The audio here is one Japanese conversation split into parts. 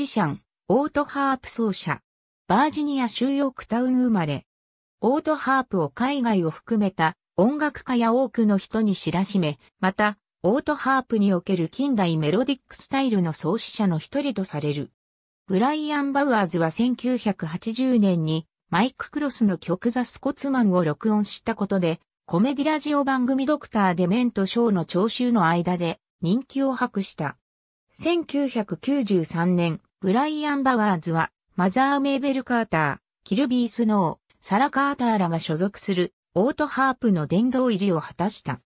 ジシャン、オートハープ奏者。バージニア州ヨークタウン生まれ。オートハープを海外を含めた音楽家や多くの人に知らしめ、また、オートハープにおける近代メロディックスタイルの創始者の一人とされる。ブライアン・バウアーズは1980年にマイク・クロスの曲ザ・スコツマンを録音したことで、コメディラジオ番組ドクター・デメント・ショーの聴衆の間で人気を博した。1993年、ブライアン・バワーズは、マザー・メーベル・カーター、キルビー・スノー、サラ・カーターらが所属する、オートハープの殿堂入りを果たした。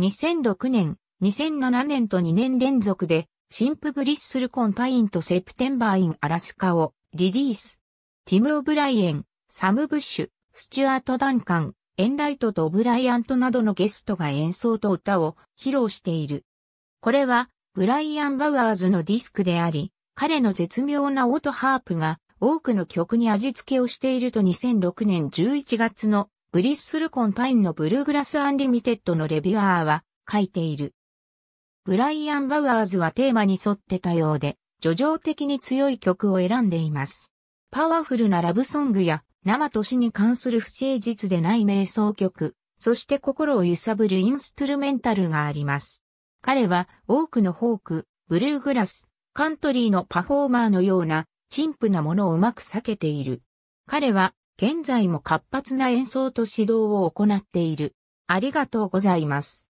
2006年、2007年と2年連続で、シンプブリッスル・コンパインとセプテンバー・イン・アラスカをリリース。ティム・オブライエン、サム・ブッシュ、スチュアート・ダンカン、エンライトとオブライアントなどのゲストが演奏と歌を披露している。これは、ブライアン・バワーズのディスクであり、彼の絶妙な音ハープが多くの曲に味付けをしていると2006年11月のブリッスルコンパインのブルーグラスアンリミテッドのレビュアーは書いている。ブライアン・バウアーズはテーマに沿ってたようで、叙情的に強い曲を選んでいます。パワフルなラブソングや生と死に関する不誠実でない瞑想曲、そして心を揺さぶるインストゥルメンタルがあります。彼は多くのフォーク、ブルーグラス、カントリーのパフォーマーのような、陳腐なものをうまく避けている。彼は、現在も活発な演奏と指導を行っている。ありがとうございます。